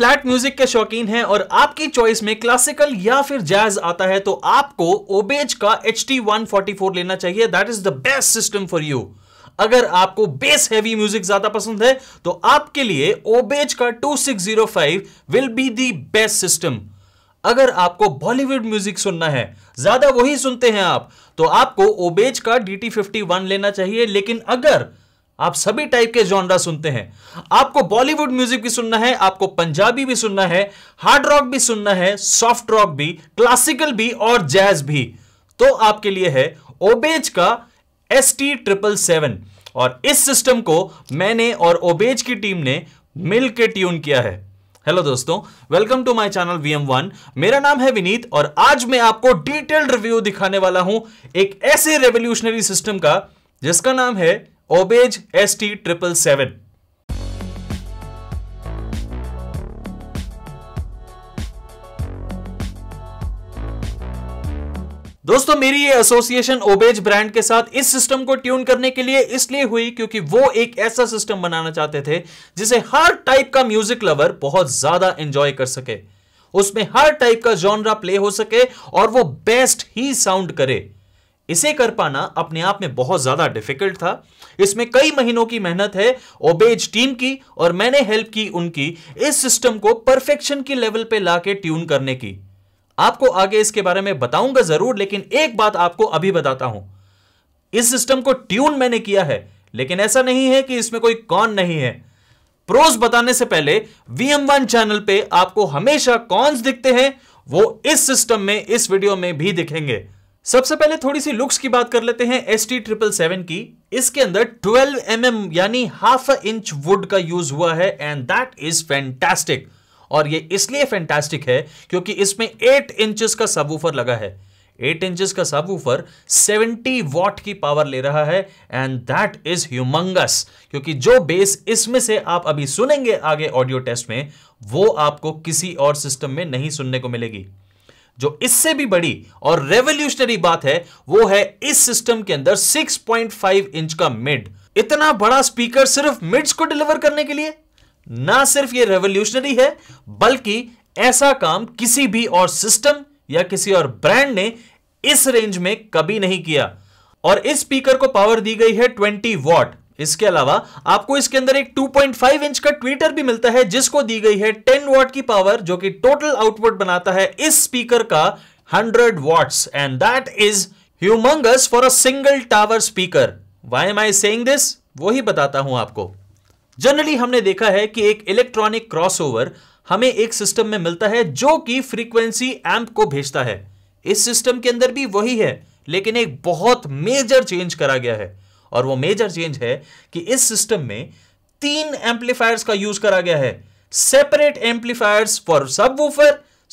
flat music के शौकीन हैं और आपकी चॉइस में क्लासिकल या फिर जैज आता है तो आपको ओबेज का H T one forty four लेना चाहिए that is the best system for you अगर आपको बेस हैवी म्यूजिक ज्यादा पसंद है तो आपके लिए ओबेज का two six zero five will be the best system अगर आपको बॉलीवुड म्यूजिक सुनना है ज्यादा वही सुनते हैं आप तो आपको ओबेज का डी टी फिफ्टी वन लेना चाहिए लेकिन अगर आप सभी टाइप के जॉनरा सुनते हैं आपको बॉलीवुड म्यूजिक भी सुनना है आपको पंजाबी भी सुनना है हार्ड रॉक भी सुनना है सॉफ्ट रॉक भी क्लासिकल भी और जैज भी तो आपके लिए है ओबेज का एस टी ट्रिपल सेवन और इस सिस्टम को मैंने और ओबेज की टीम ने मिलकर ट्यून किया है हेलो दोस्तों welcome to my channel VM one मेरा नाम है विनीत और आज मैं आपको डिटेल्ड रिव्यू दिखाने वाला हूं एक ऐसे रेवोल्यूशनरी सिस्टम का जिसका नाम है Obage S T triple seven दोस्तों मेरी ये एसोसिएशन ओबेज ब्रांड के साथ इस सिस्टम को ट्यून करने के लिए इसलिए हुई क्योंकि वो एक ऐसा सिस्टम बनाना चाहते थे जिसे हर टाइप का म्यूजिक लवर बहुत ज्यादा एंजॉय कर सके उसमें हर टाइप का जॉनरा प्ले हो सके और वो बेस्ट ही साउंड करे इसे कर पाना अपने आप में बहुत ज्यादा डिफिकल्ट था इसमें कई महीनों की मेहनत है ओबेज टीम की और मैंने हेल्प की उनकी इस सिस्टम को परफेक्शन की लेवल पे लाके ट्यून करने की आपको आगे इसके बारे में बताऊंगा जरूर लेकिन एक बात आपको अभी बताता हूं इस सिस्टम को ट्यून मैंने किया है लेकिन ऐसा नहीं है कि इसमें कोई कौन नहीं है प्रोस बताने से पहले वीएम वन चैनल पे आपको हमेशा कॉन्स दिखते हैं वो इस सिस्टम में इस वीडियो में भी दिखेंगे सबसे पहले थोड़ी सी लुक्स की बात कर लेते हैं एस टी ट्रिपल सेवन की इसके अंदर 12 एम mm यानी हाफ इंच वुड का यूज हुआ है एंड दैट इज फैंटास्टिक और ये इसलिए फैंटास्टिक है क्योंकि इसमें 8 इंचेस का सबवूफर लगा है 8 इंचेस का सबवूफर 70 वॉट की पावर ले रहा है एंड दैट इज ह्यूमंगस क्योंकि जो बेस इसमें से आप अभी सुनेंगे आगे ऑडियो टेस्ट में वो आपको किसी और सिस्टम में नहीं सुनने को मिलेगी जो इससे भी बड़ी और रेवोल्यूशनरी बात है वो है इस सिस्टम के अंदर 6.5 इंच का मिड इतना बड़ा स्पीकर सिर्फ मिड्स को डिलीवर करने के लिए ना सिर्फ ये रेवोल्यूशनरी है बल्कि ऐसा काम किसी भी और सिस्टम या किसी और ब्रांड ने इस रेंज में कभी नहीं किया और इस स्पीकर को पावर दी गई है 20 वॉट इसके अलावा आपको इसके अंदर एक 2.5 इंच का ट्विटर भी मिलता है जिसको दी गई है 10 वॉट की पावर जो कि टोटल आउटपुट बनाता है इस स्पीकर का 100 watts and that is humongous for a single tower speaker why am I saying this वो ही बताता हूं आपको जनरली हमने देखा है कि एक इलेक्ट्रॉनिक क्रॉसओवर हमें एक सिस्टम में मिलता है जो कि फ्रीक्वेंसी एम्प को भेजता है इस सिस्टम के अंदर भी वही है लेकिन एक बहुत मेजर चेंज करा गया है और वो मेजर चेंज है कि इस सिस्टम में तीन एम्पलीफायर्स का यूज करा गया है separate amplifiers for sub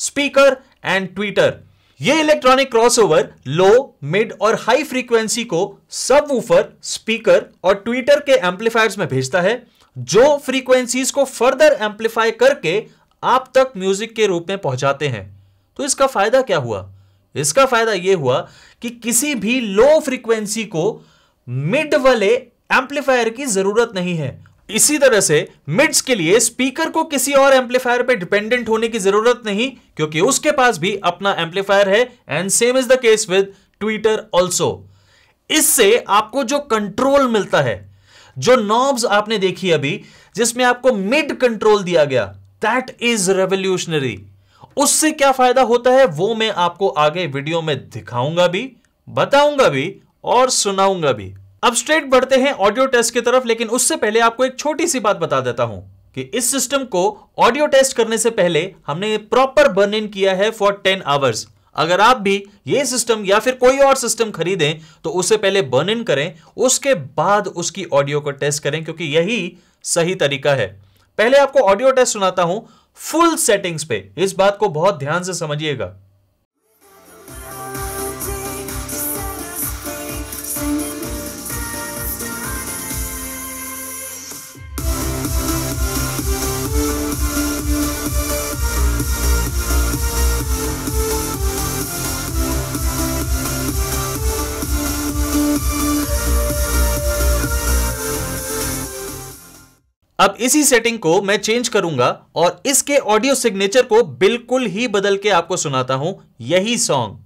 speaker and tweeter ये इलेक्ट्रॉनिक क्रॉसओवर लो मिड और हाई फ्रीक्वेंसी को सबवूफर स्पीकर और ट्विटर के एम्पलीफायर्स में भेजता है जो फ्रीक्वेंसीज को फर्दर एम्पलीफाई करके आप तक म्यूजिक के रूप में पहुंचाते हैं तो इसका फायदा क्या हुआ इसका फायदा यह हुआ कि किसी भी लो फ्रीक्वेंसी को मिड वाले एम्पलीफायर की जरूरत नहीं है इसी तरह से मिड्स के लिए स्पीकर को किसी और एम्पलीफायर पे डिपेंडेंट होने की जरूरत नहीं क्योंकि उसके पास भी अपना एम्पलीफायर है and same is the case with tweeter also इससे आपको जो कंट्रोल मिलता है जो नॉब्स आपने देखी अभी जिसमें आपको मिड कंट्रोल दिया गया दैट इज रेवोल्यूशनरी उससे क्या फायदा होता है वो मैं आपको आगे वीडियो में दिखाऊंगा भी बताऊंगा भी और सुनाऊंगा भी अब स्ट्रेट बढ़ते हैं ऑडियो टेस्ट की तरफ लेकिन उससे पहले आपको एक छोटी सी बात बता देता हूं कि इस सिस्टम को ऑडियो टेस्ट करने से पहले हमने प्रॉपर बर्न इन किया है फॉर टेन आवर्स अगर आप भी ये सिस्टम या फिर कोई और सिस्टम खरीदें तो उससे पहले बर्न इन करें उसके बाद उसकी ऑडियो को टेस्ट करें क्योंकि यही सही तरीका है पहले आपको ऑडियो टेस्ट सुनाता हूं फुल सेटिंग्स पे इस बात को बहुत ध्यान से समझिएगा अब इसी सेटिंग को मैं चेंज करूंगा और इसके ऑडियो सिग्नेचर को बिल्कुल ही बदल के आपको सुनाता हूं यही सॉन्ग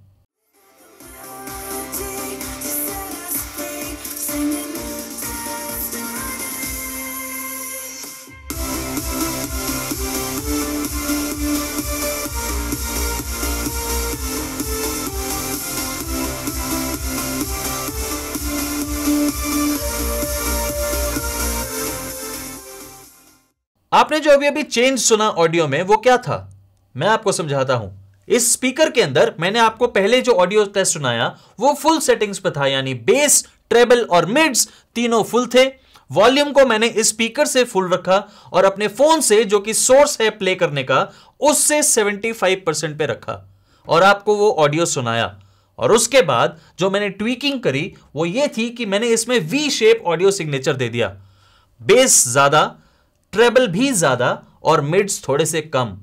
आपने जो अभी अभी चेंज सुना ऑडियो में वो क्या था मैं आपको समझाता हूं इस स्पीकर के अंदर मैंने आपको पहले जो ऑडियो टेस्ट सुनाया वो फुल सेटिंग्स पर था यानी बेस ट्रेबल और मिड्स तीनों फुल थे वॉल्यूम को मैंने इस स्पीकर से फुल रखा और अपने फोन से जो कि सोर्स है प्ले करने का उससे 75 परसेंट पे रखा और आपको वो ऑडियो सुनाया और उसके बाद जो मैंने ट्वीकिंग करी वो ये थी कि मैंने इसमें वी शेप ऑडियो सिग्नेचर दे दिया बेस ज्यादा ट्रेबल भी ज्यादा और मिड्स थोड़े से कम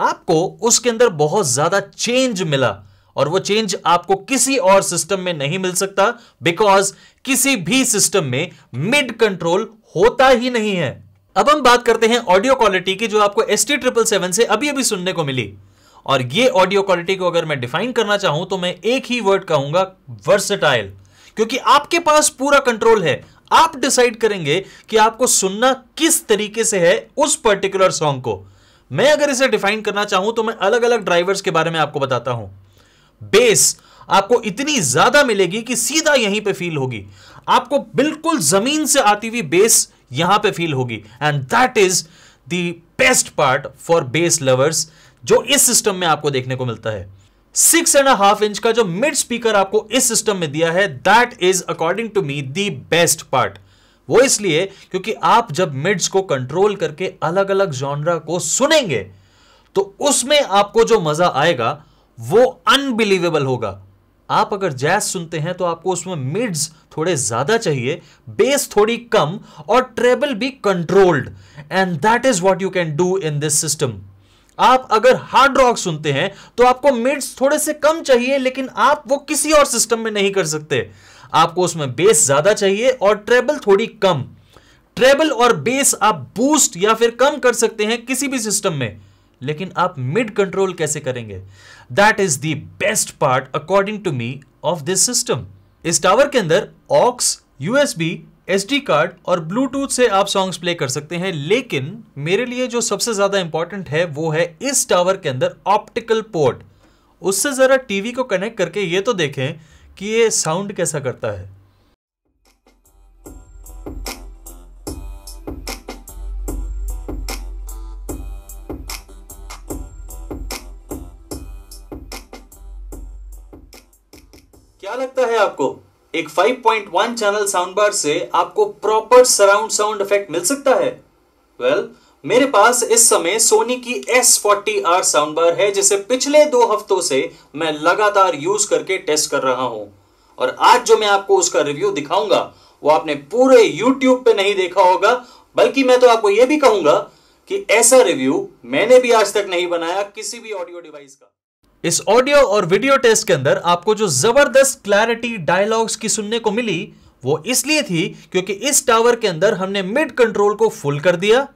आपको उसके अंदर बहुत ज्यादा चेंज मिला और वो चेंज आपको किसी और सिस्टम में नहीं मिल सकता बिकॉज किसी भी सिस्टम में मिड कंट्रोल होता ही नहीं है अब हम बात करते हैं ऑडियो क्वालिटी की जो आपको एस टी ट्रिपल सेवन से अभी अभी सुनने को मिली और ये ऑडियो क्वालिटी को अगर मैं डिफाइन करना चाहूं तो मैं एक ही वर्ड कहूंगा वर्सेटाइल क्योंकि आपके पास पूरा कंट्रोल है आप डिसाइड करेंगे कि आपको सुनना किस तरीके से है उस पर्टिकुलर सॉन्ग को मैं अगर इसे डिफाइन करना चाहूं तो मैं अलग अलग ड्राइवर्स के बारे में आपको बताता हूं बेस आपको इतनी ज्यादा मिलेगी कि सीधा यहीं पे फील होगी आपको बिल्कुल जमीन से आती हुई बेस यहां पे फील होगी and that is the best part for bass lovers जो इस सिस्टम में आपको देखने को मिलता है सिक्स एंड हाफ इंच का जो मिड स्पीकर आपको इस सिस्टम में दिया है that is according to me the best part वो इसलिए क्योंकि आप जब मिड्स को कंट्रोल करके अलग अलग जॉनरा को सुनेंगे तो उसमें आपको जो मजा आएगा वो अनबिलीवेबल होगा आप अगर जैज सुनते हैं तो आपको उसमें मिड्स थोड़े ज्यादा चाहिए बेस थोड़ी कम और ट्रेबल भी controlled and that is what you can do in this system आप अगर हार्ड रॉक सुनते हैं तो आपको मिड्स थोड़े से कम चाहिए लेकिन आप वो किसी और सिस्टम में नहीं कर सकते आपको उसमें बेस ज्यादा चाहिए और ट्रेबल थोड़ी कम ट्रेबल और बेस आप बूस्ट या फिर कम कर सकते हैं किसी भी सिस्टम में लेकिन आप मिड कंट्रोल कैसे करेंगे that is the best part according to me of this system इस टावर के अंदर ऑक्स यूएसबी एस कार्ड और ब्लूटूथ से आप सॉन्ग्स प्ले कर सकते हैं लेकिन मेरे लिए जो सबसे ज़्यादा इंपॉर्टेंट है वो है इस टावर के अंदर ऑप्टिकल पोर्ट उससे ज़रा टीवी को कनेक्ट करके ये तो देखें कि ये साउंड कैसा करता है क्या लगता है आपको एक 5.1 चैनल साउंड बार से आपको प्रॉपर सराउंड साउंड इफेक्ट मिल सकता है वेल well, मेरे पास इस समय सोनी की S forty R sound bar है जिसे पिछले दो हफ्तों से मैं लगातार यूज करके टेस्ट कर रहा हूं और आज जो मैं आपको उसका रिव्यू दिखाऊंगा वो आपने पूरे यूट्यूब पे नहीं देखा होगा बल्कि मैं तो आपको यह भी कहूंगा कि ऐसा रिव्यू मैंने भी आज तक नहीं बनाया किसी भी ऑडियो डिवाइस का इस ऑडियो और वीडियो टेस्ट के अंदर आपको जो जबरदस्त क्लैरिटी डायलॉग्स की सुनने को मिली वो इसलिए थी क्योंकि इस टावर के अंदर हमने मिड कंट्रोल को फुल कर दिया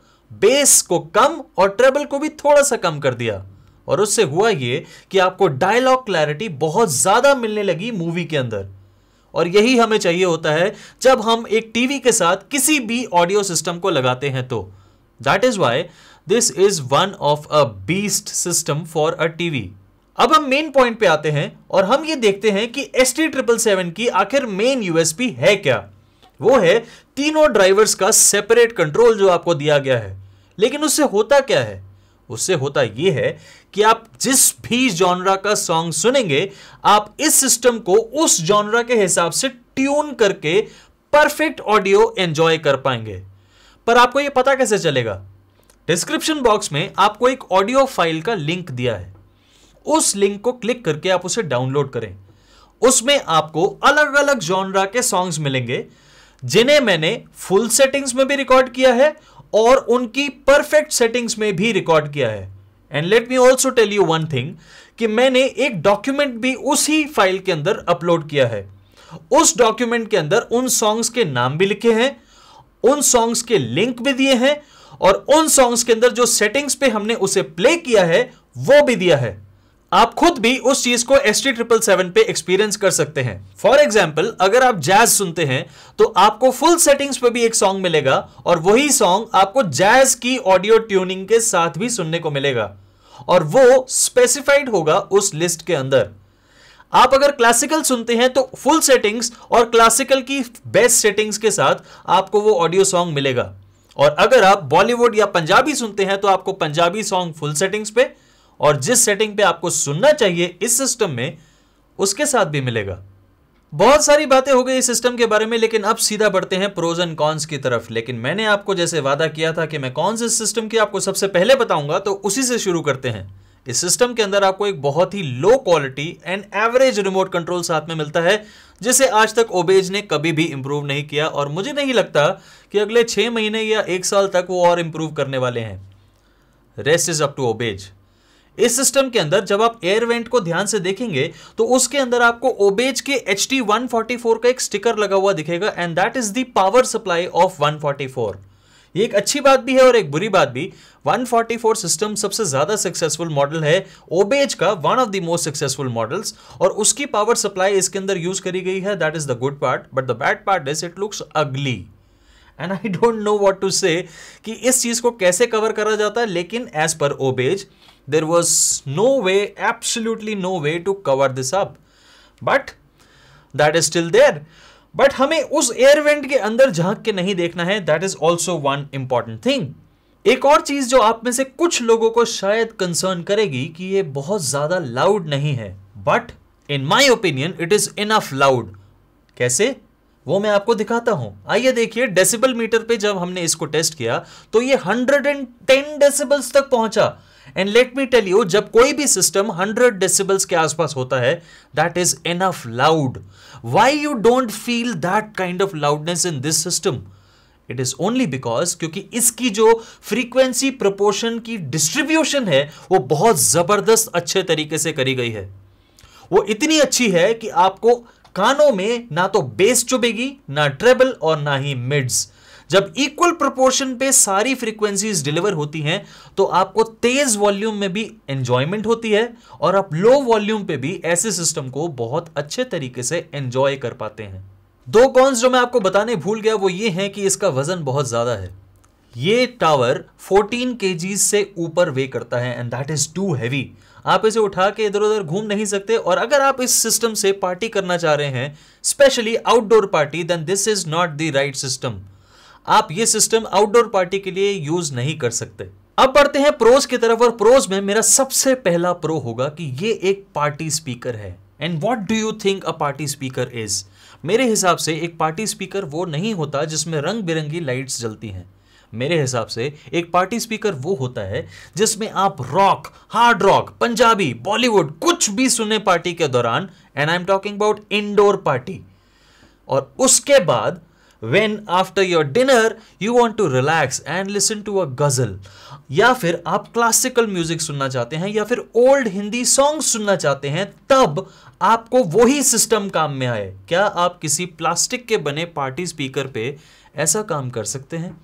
बेस को कम और ट्रेबल को भी थोड़ा सा कम कर दिया और उससे हुआ ये कि आपको डायलॉग क्लैरिटी बहुत ज़्यादा मिलने लगी मूवी के अंदर और यही हमें चाहिए होता है जब हम एक टीवी के साथ किसी भी ऑडियो सिस्टम को लगाते हैं तो that is why this is one of a beast system for a TV अब हम मेन पॉइंट पे आते हैं और हम ये देखते हैं कि एस टी ट्रिपल सेवन की आखिर मेन यूएसपी है क्या वो है तीनों ड्राइवर्स का सेपरेट कंट्रोल जो आपको दिया गया है लेकिन उससे होता क्या है उससे होता यह है कि आप जिस भी जॉनरा का सॉन्ग सुनेंगे आप इस सिस्टम को उस जॉनरा के हिसाब से ट्यून करके परफेक्ट ऑडियो एंजॉय कर पाएंगे पर आपको यह पता कैसे चलेगा डिस्क्रिप्शन बॉक्स में आपको एक ऑडियो फाइल का लिंक दिया है उस लिंक को क्लिक करके आप उसे डाउनलोड करें उसमें आपको अलग अलग जॉनरा के सॉन्ग्स मिलेंगे जिन्हें मैंने फुल सेटिंग्स में भी रिकॉर्ड किया है और उनकी परफेक्ट सेटिंग्स में भी रिकॉर्ड किया है and let me also tell you one thing कि मैंने एक डॉक्यूमेंट भी उसी फाइल के अंदर अपलोड किया है उस डॉक्यूमेंट के अंदर उन सॉन्ग्स के नाम भी लिखे हैं उन सॉन्ग्स के लिंक भी दिए हैं और उन सॉन्ग्स के अंदर जो सेटिंग्स पे हमने उसे प्ले किया है वो भी दिया है आप खुद भी उस चीज को एस टी ट्रिपल सेवन पे एक्सपीरियंस कर सकते हैं फॉर एग्जाम्पल अगर आप जैज सुनते हैं तो आपको फुल सेटिंग्स पे भी एक सॉन्ग मिलेगा और वही सॉन्ग आपको जैज की ऑडियो ट्यूनिंग के साथ भी सुनने को मिलेगा और वो स्पेसिफाइड होगा उस लिस्ट के अंदर आप अगर क्लासिकल सुनते हैं तो फुल सेटिंग्स और क्लासिकल की बेस्ट सेटिंग्स के साथ आपको वो ऑडियो सॉन्ग मिलेगा और अगर आप बॉलीवुड या पंजाबी सुनते हैं तो आपको पंजाबी सॉन्ग फुल सेटिंग्स पे और जिस सेटिंग पे आपको सुनना चाहिए इस सिस्टम में उसके साथ भी मिलेगा बहुत सारी बातें हो गई इस सिस्टम के बारे में लेकिन अब सीधा बढ़ते हैं प्रोज एंड कॉन्स की तरफ लेकिन मैंने आपको जैसे वादा किया था कि मैं कौन से सिस्टम की आपको सबसे पहले बताऊंगा तो उसी से शुरू करते हैं इस सिस्टम के अंदर आपको एक बहुत ही low quality and average remote control साथ में मिलता है जिसे आज तक ओबेज ने कभी भी इंप्रूव नहीं किया और मुझे नहीं लगता कि अगले छह महीने या एक साल तक वो और इंप्रूव करने वाले हैं rest is up to Obage इस सिस्टम के अंदर जब आप एयर वेंट को ध्यान से देखेंगे तो उसके अंदर आपको ओबेज के एच टी का एक स्टिकर लगा हुआ दिखेगा and that is the power supply of 144 ये एक अच्छी बात भी है और एक बुरी बात भी 144 सिस्टम सबसे ज्यादा सक्सेसफुल मॉडल है ओबेज का one of the most successful models और उसकी पावर सप्लाई इसके अंदर यूज करी गई है that is the good part but the bad part is it looks ugly and I don't know what to say कि इस चीज़ को कैसे कवर करा जाता है लेकिन एज पर Obage there was no way absolutely no way to cover this up but that is still there but हमें उस एयरवेंट के अंदर झांक के नहीं देखना है that is also one important thing एक और चीज जो आप में से कुछ लोगों को शायद कंसर्न करेगी कि ये बहुत ज्यादा लाउड नहीं है but in my opinion it is enough loud कैसे वो मैं आपको दिखाता हूं आइए देखिए डेसिबल मीटर पे जब हमने इसको टेस्ट किया तो ये 110 डेसिबल्स तक पहुंचा and let me tell you जब कोई भी सिस्टम 100 डेसिबल्स के आसपास होता है that is enough loud why you don't feel that kind of loudness in this system it is only because क्योंकि इसकी जो फ्रीक्वेंसी प्रपोर्शन की डिस्ट्रीब्यूशन है वो बहुत जबरदस्त अच्छे तरीके से करी गई है वो इतनी अच्छी है कि आपको कानों में ना तो बेस चुभेगी ना ट्रेबल और ना ही मिड्स जब इक्वल प्रोपोर्शन पे सारी फ्रीक्वेंसीज डिलीवर होती हैं तो आपको तेज वॉल्यूम में भी एंजॉयमेंट होती है और आप लो वॉल्यूम पे भी ऐसे सिस्टम को बहुत अच्छे तरीके से एंजॉय कर पाते हैं दो कॉन्स जो मैं आपको बताने भूल गया वो ये है कि इसका वजन बहुत ज़्यादा है ये टावर 14 के से ऊपर वे करता है and that is too heavy आप इसे उठा के इधर उधर घूम नहीं सकते और अगर आप इस सिस्टम से पार्टी करना चाह रहे हैं especially outdoor party then this is not the right system आप ये सिस्टम आउटडोर पार्टी के लिए यूज नहीं कर सकते अब बढ़ते हैं प्रोज की तरफ और प्रोज में मेरा सबसे पहला प्रो होगा कि ये एक पार्टी स्पीकर है and what do you think a party speaker is मेरे हिसाब से एक पार्टी स्पीकर वो नहीं होता जिसमें रंग बिरंगी लाइट्स जलती हैं मेरे हिसाब से एक पार्टी स्पीकर वो होता है जिसमें आप rock hard rock Punjabi Bollywood कुछ भी सुने पार्टी के दौरान and I am talking about indoor party और उसके बाद when after your dinner you want to relax and listen to a ghazal या फिर आप क्लासिकल म्यूजिक सुनना चाहते हैं या फिर ओल्ड हिंदी सॉन्ग सुनना चाहते हैं तब आपको वही सिस्टम काम में आए क्या आप किसी प्लास्टिक के बने पार्टी स्पीकर पे ऐसा काम कर सकते हैं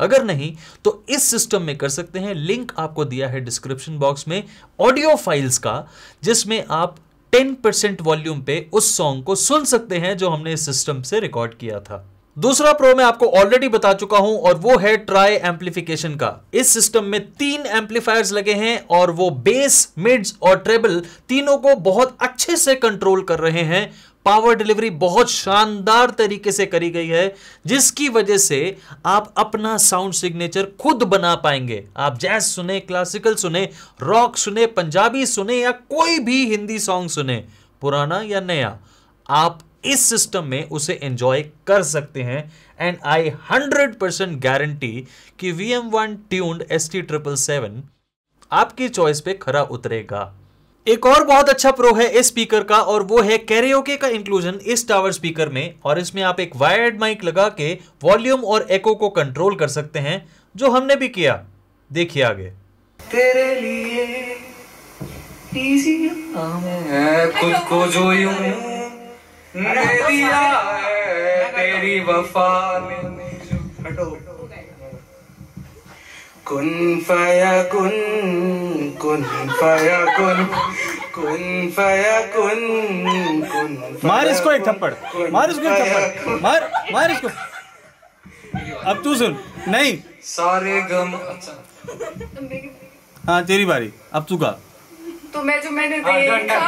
अगर नहीं तो इस सिस्टम में कर सकते हैं लिंक आपको दिया है डिस्क्रिप्शन बॉक्स में ऑडियो फाइल्स का जिसमें आप 10% वॉल्यूम पे उस सॉन्ग को सुन सकते हैं जो हमने इस सिस्टम से रिकॉर्ड किया था दूसरा प्रो मैं आपको ऑलरेडी बता चुका हूं और वो है ट्राई एम्पलीफिकेशन का इस सिस्टम में तीन एम्पलीफायर्स लगे हैं और वो बेस मिड्स और ट्रेबल तीनों को बहुत अच्छे से कंट्रोल कर रहे हैं पावर डिलीवरी बहुत शानदार तरीके से करी गई है जिसकी वजह से आप अपना साउंड सिग्नेचर खुद बना पाएंगे आप जैज सुने क्लासिकल सुने रॉक सुने पंजाबी सुने या कोई भी हिंदी सॉन्ग सुने पुराना या नया आप इस सिस्टम में उसे एंजॉय कर सकते हैं and I hundred percent guarantee कि V M one tuned S T triple seven आपकी चॉइस पे खरा उतरेगा एक और बहुत अच्छा प्रो है इस स्पीकर का और वो है कैरियोके का इंक्लूजन इस टावर स्पीकर में और इसमें आप एक वायर्ड माइक लगा के वॉल्यूम और एको को कंट्रोल कर सकते हैं जो हमने भी किया देखिए आगे तेरे लिए खुद को जो यूं तेरी वफा में हटो Kun fayakun, kun fayakun, kun fayakun, kun मार इसको एक थप्पड़ मार इसको एक थप्पड़ मार मार इसको अब तू सुन नहीं सारे गम अच्छा हाँ तेरी बारी अब तू का तो मैं जो मैंने देखा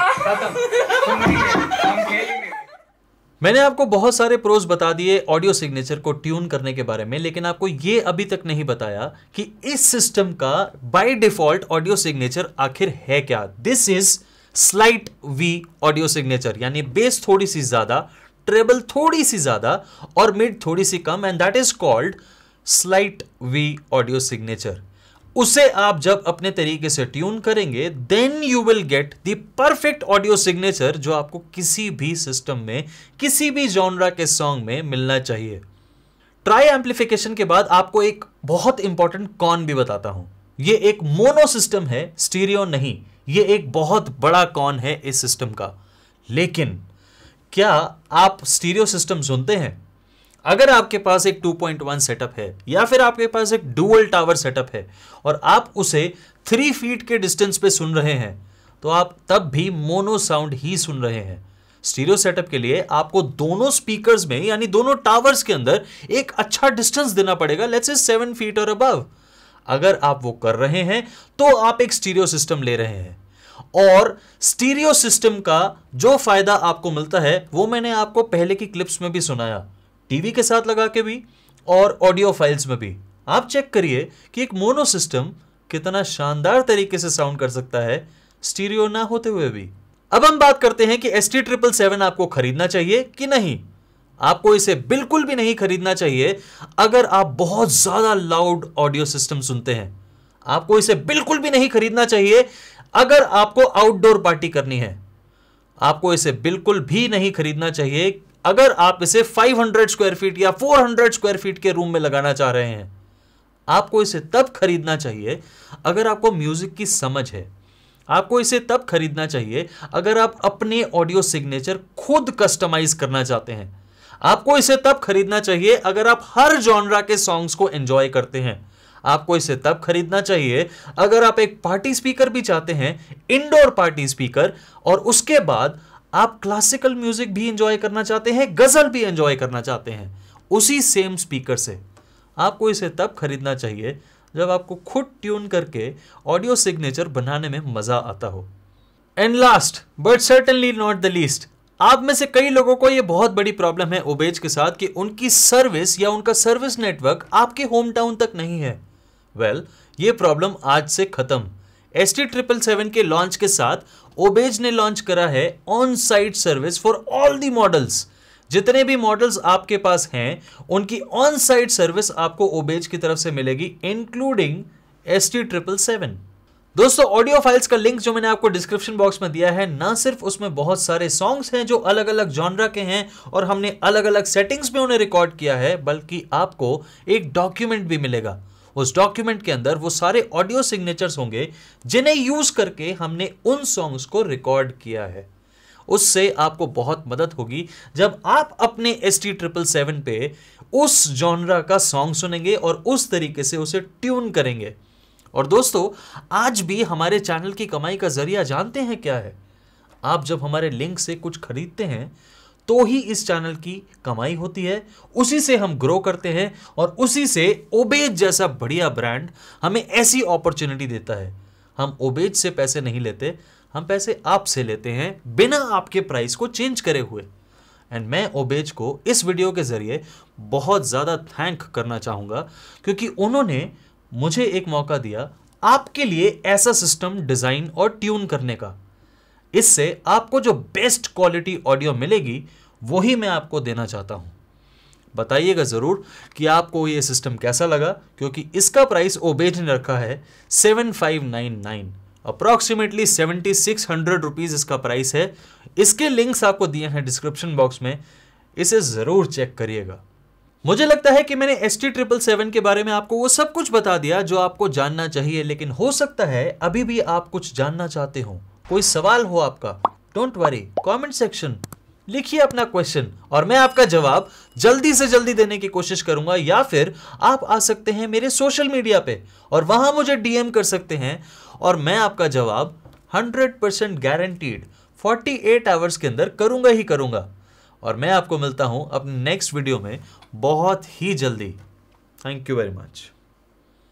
मैंने आपको बहुत सारे प्रोज बता दिए ऑडियो सिग्नेचर को ट्यून करने के बारे में लेकिन आपको ये अभी तक नहीं बताया कि इस सिस्टम का बाय डिफॉल्ट ऑडियो सिग्नेचर आखिर है क्या this is slight V audio signature यानी बेस थोड़ी सी ज्यादा ट्रेबल थोड़ी सी ज्यादा और मिड थोड़ी सी कम and that is called slight V audio signature उसे आप जब अपने तरीके से ट्यून करेंगे then you will get the perfect audio signature जो आपको किसी भी सिस्टम में किसी भी जॉनरा के सॉन्ग में मिलना चाहिए ट्राई एम्पलीफिकेशन के बाद आपको एक बहुत इंपॉर्टेंट कॉन भी बताता हूं ये एक मोनो सिस्टम है स्टीरियो नहीं ये एक बहुत बड़ा कॉन है इस सिस्टम का लेकिन क्या आप स्टीरियो सिस्टम सुनते हैं अगर आपके पास एक 2.1 सेटअप है या फिर आपके पास एक डुअल टावर सेटअप है और आप उसे थ्री फीट के डिस्टेंस पे सुन रहे हैं तो आप तब भी मोनो साउंड ही सुन रहे हैं स्टीरियो सेटअप के लिए आपको दोनों स्पीकर्स में यानी दोनों टावर्स के अंदर एक अच्छा डिस्टेंस देना पड़ेगा लेट्स से सेवन फीट और अबव अगर आप वो कर रहे हैं तो आप एक स्टीरियो सिस्टम ले रहे हैं और स्टीरियो सिस्टम का जो फायदा आपको मिलता है वो मैंने आपको पहले की क्लिप्स में भी सुनाया टीवी के साथ लगा के भी और ऑडियो फाइल्स में भी आप चेक करिए कि एक मोनो सिस्टम कितना शानदार तरीके से साउंड कर सकता है स्टीरियो ना होते हुए भी अब हम बात करते हैं कि एस टी ट्रिपल सेवन आपको खरीदना चाहिए कि नहीं आपको इसे बिल्कुल भी नहीं खरीदना चाहिए अगर आप बहुत ज्यादा लाउड ऑडियो सिस्टम सुनते हैं आपको इसे बिल्कुल भी नहीं खरीदना चाहिए अगर आपको आउटडोर पार्टी करनी है आपको इसे बिल्कुल भी नहीं खरीदना चाहिए अगर आप इसे 500 स्क्वायर फीट या 400 स्क्वायर फीट के रूम में लगाना चाह रहे हैं आपको इसे तब खरीदना चाहिए अगर आपको म्यूजिक की समझ है आपको इसे तब खरीदना चाहिए अगर आप अपने ऑडियो सिग्नेचर खुद कस्टमाइज करना चाहते हैं आपको इसे तब खरीदना चाहिए अगर आप हर जॉनरा के सॉन्ग्स को एंजॉय करते हैं आपको इसे तब खरीदना चाहिए अगर आप एक पार्टी स्पीकर भी चाहते हैं इंडोर पार्टी स्पीकर और उसके बाद आप क्लासिकल म्यूजिक भी इंजॉय करना चाहते हैं गजल भी इंजॉय करना चाहते हैं उसी सेम स्पीकर से आपको इसे तब खरीदना चाहिए जब आपको खुद ट्यून करके ऑडियो सिग्नेचर बनाने में मजा आता हो and last but certainly not the least आप में से कई लोगों को यह बहुत बड़ी प्रॉब्लम है ओबेज के साथ कि उनकी सर्विस या उनका सर्विस नेटवर्क आपके होम टाउन तक नहीं है वेल well, ये प्रॉब्लम आज से खत्म एस टी ट्रिपल सेवन के लॉन्च के साथ ओबेज ने लॉन्च करा है on site service for all the models जितने भी मॉडल्स आपके पास हैं उनकी ऑन साइट सर्विस आपको ओबेज की तरफ से मिलेगी including S T triple seven दोस्तों ऑडियो फाइल्स का लिंक जो मैंने आपको डिस्क्रिप्शन बॉक्स में दिया है ना सिर्फ उसमें बहुत सारे सॉन्ग्स हैं जो अलग अलग जॉनरा के हैं और हमने अलग अलग सेटिंग्स में उन्हें रिकॉर्ड किया है बल्कि आपको एक डॉक्यूमेंट भी मिलेगा उस डॉक्यूमेंट के अंदर वो सारे ऑडियो सिग्नेचर्स होंगे जिन्हें यूज करके हमने उन सॉन्ग्स को रिकॉर्ड किया है उससे आपको बहुत मदद होगी जब आप अपने एस टी ट्रिपल सेवन पे उस जॉनरा का सॉन्ग सुनेंगे और उस तरीके से उसे ट्यून करेंगे और दोस्तों आज भी हमारे चैनल की कमाई का जरिया जानते हैं क्या है आप जब हमारे लिंक से कुछ खरीदते हैं तो ही इस चैनल की कमाई होती है उसी से हम ग्रो करते हैं और उसी से ओबेज जैसा बढ़िया ब्रांड हमें ऐसी अपॉर्चुनिटी देता है हम ओबेज से पैसे नहीं लेते हम पैसे आपसे लेते हैं बिना आपके प्राइस को चेंज करे हुए एंड मैं ओबेज को इस वीडियो के ज़रिए बहुत ज़्यादा थैंक करना चाहूँगा क्योंकि उन्होंने मुझे एक मौका दिया आपके लिए ऐसा सिस्टम डिज़ाइन और ट्यून करने का इससे आपको जो बेस्ट क्वालिटी ऑडियो मिलेगी वही मैं आपको देना चाहता हूं बताइएगा ज़रूर कि आपको ये सिस्टम कैसा लगा क्योंकि इसका प्राइस ओबेज ने रखा है seven five nine nine approximately seventy six hundred rupees इसका प्राइस है इसके लिंक्स आपको दिए हैं डिस्क्रिप्शन बॉक्स में इसे ज़रूर चेक करिएगा मुझे लगता है कि मैंने एस टी ट्रिपल सेवन के बारे में आपको वो सब कुछ बता दिया जो आपको जानना चाहिए लेकिन हो सकता है अभी भी आप कुछ जानना चाहते हो कोई सवाल हो आपका डोंट वरी कमेंट सेक्शन लिखिए अपना क्वेश्चन और मैं आपका जवाब जल्दी से जल्दी देने की कोशिश करूंगा या फिर आप आ सकते हैं मेरे सोशल मीडिया पे और वहां मुझे डीएम कर सकते हैं और मैं आपका जवाब 100% परसेंट गारंटीड एट आवर्स के अंदर करूंगा ही करूंगा और मैं आपको मिलता हूं अपने नेक्स्ट वीडियो में बहुत ही जल्दी थैंक यू वेरी मच